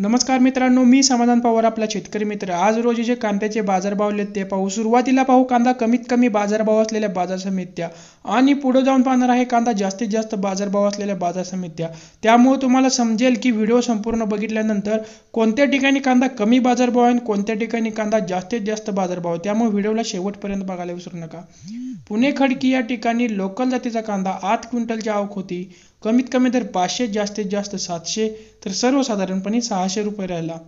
नमस्कार मित्रांनो मी समाधान पवार आपला शेतकरी मित्र आज रोजी जे कांद्याचे बाजारभाव आहेत ते पाहू सुरुवातीला पाहू कांदा कमीत कमी बाजारभाव असलेल्या बाजार समित्या आणि पुढे जाऊन पाहणार आहे कांदा जास्तीत जास्त बाजारभाव असलेल्या बाजार समित्या त्यामुळे तुम्हाला समजेल की व्हिडिओ संपूर्ण बघितल्यानंतर कोणत्या ठिकाणी कांदा कमी बाजारभाव आहे कोणत्या ठिकाणी कांदा जास्तीत जास्त बाजारभाव आहे त्यामुळे व्हिडिओला शेवटपर्यंत बघायला विसरू नका पुणे खडकी या ठिकाणी लोकल जातीचा कांदा आठ क्विंटलची आवक होती कमीत कमी तर पाचशे जास्तीत जास्त सातशे तर सर्वसाधारणपणे सहाशे रुपये राहिला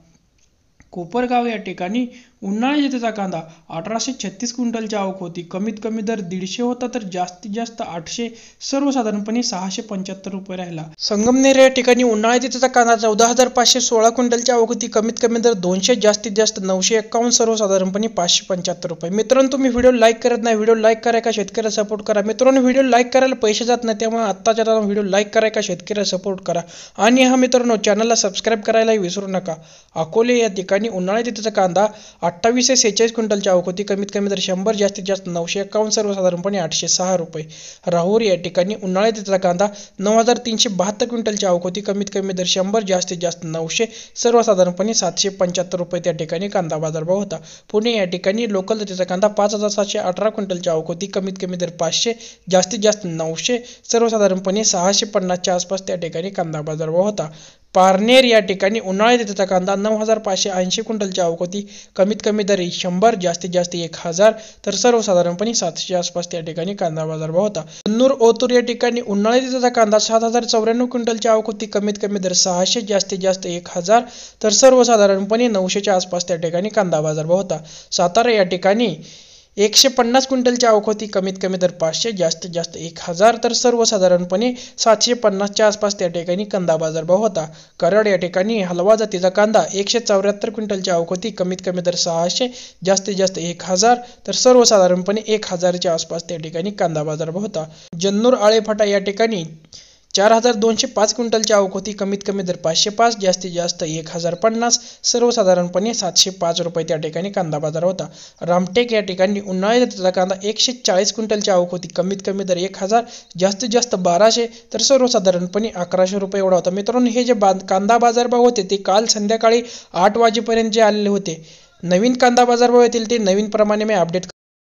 कोपरगाव या ठिकाणी उन्हाळी शेतीचा कांदा अठराशे छत्तीस क्विंटलची आवक होती कमीत कमी दर दीडशे होता तर जास्तीत जास्त आठशे सर्वसाधारणपणे सहाशे पंच्याहत्तर रुपये राहिला संगमनेर या ठिकाणी उन्हाळी शेतीचा कांदा चौदा हजार पाचशे सोळा क्विंटलची आवक होती कमीत कमी दर दोनशे जास्तीत जास्त नऊशे एकावन्न सर्वसाधारणपणे पाचशे पंच्याहत्तर रुपये मित्रांनो तुम्ही व्हिडिओ लाईक करत नाही व्हिडिओ लाईक करा का शेतकऱ्याला सपोर्ट करा मित्रांनो व्हिडिओ लाईक करायला पैसे जात नाही त्यामुळे आत्ताच्या आता व्हिडिओ लाईक करा का शेतकऱ्याला सपोर्ट करा आणि हा मित्रांनो चॅनलला सबस्क्राईब करायलाही विसरू नका अकोले या ठिकाणी आणि उन्हाळ्यात त्याचा कांदा अठ्ठावीसशे सेहेचाळीस आवक होती कमीत कमी दर शंभर जास्तीत जास्त नऊशे एकावन्न सर्वसाधारणपणे आठशे सहा रुपये राहुरी या ठिकाणी उन्हाळ्यात त्याचा कांदा नऊ हजार तीनशे बहात्तर क्विंटलची आवक होती कमीत कमी दर शंभर जास्तीत जास्त नऊशे सर्वसाधारणपणे सातशे पंच्याहत्तर रुपये त्या ठिकाणी कांदा भाव होता पुणे या ठिकाणी लोकल दर्जाचा कांदा पाच हजार सातशे अठरा क्विंटलची आवक होती कमीत कमी दर पाचशे जास्तीत जास्त नऊशे सर्वसाधारणपणे सहाशे पन्नासच्या आसपास त्या ठिकाणी कांदा भाव होता पारनेर या ठिकाणी उन्हाळ्यात येतेचा कांदा नऊ हजार पाचशे ऐंशी क्विंटलच्या अवकोती कमीत कमी दरी शंभर जास्तीत जास्त एक हजार तर सर्वसाधारणपणे सातशे आसपास त्या ठिकाणी कांदा बाजार भाव होता कन्नूर ओतूर या ठिकाणी उन्हाळ्यात येतेचा कांदा सात हजार चौऱ्याण्णव क्विंटलच्या अवकोती कमीत कमी दर सहाशे जास्तीत जास्त एक हजार तर सर्वसाधारणपणे नऊशेच्या आसपास त्या ठिकाणी कांदा बाजार भाव होता सातारा या ठिकाणी एकशे पन्नास क्विंटलच्या अवखोती कमीत कमी तर पाचशे जास्तीत जास्त एक हजार तर सर्वसाधारणपणे सातशे पन्नासच्या आसपास त्या ठिकाणी कांदा बाजारभाव होता कराड या ठिकाणी हलवा जातीचा कांदा एकशे चौऱ्याहत्तर क्विंटलच्या अवखोती कमीत कमी तर सहाशे जास्तीत जास्त एक हजार तर सर्वसाधारणपणे एक हजारच्या आसपास त्या ठिकाणी कांदा बाजारभाव होता जन्नूर आळेफाटा या ठिकाणी चार हजार दोनशे पाच क्विंटलची आवक होती कमीत कमी दर पाचशे पाच जास्तीत जास्त एक हजार पन्नास सर्वसाधारणपणे सातशे पाच रुपये त्या ठिकाणी कांदा बाजार होता रामटेक या ठिकाणी उन्हाळ्यात कांदा एकशे चाळीस क्विंटलची आवक होती कमीत कमी दर एक हजार जास्तीत जास्त बाराशे तर सर्वसाधारणपणे अकराशे रुपये एवढा होता मित्रांनो हे जे कांदा कांदा बाजारभाव होते ते काल संध्याकाळी आठ वाजेपर्यंत जे आलेले होते नवीन कांदा बाजारभाव येतील ते नवीन प्रमाणे मी अपडेट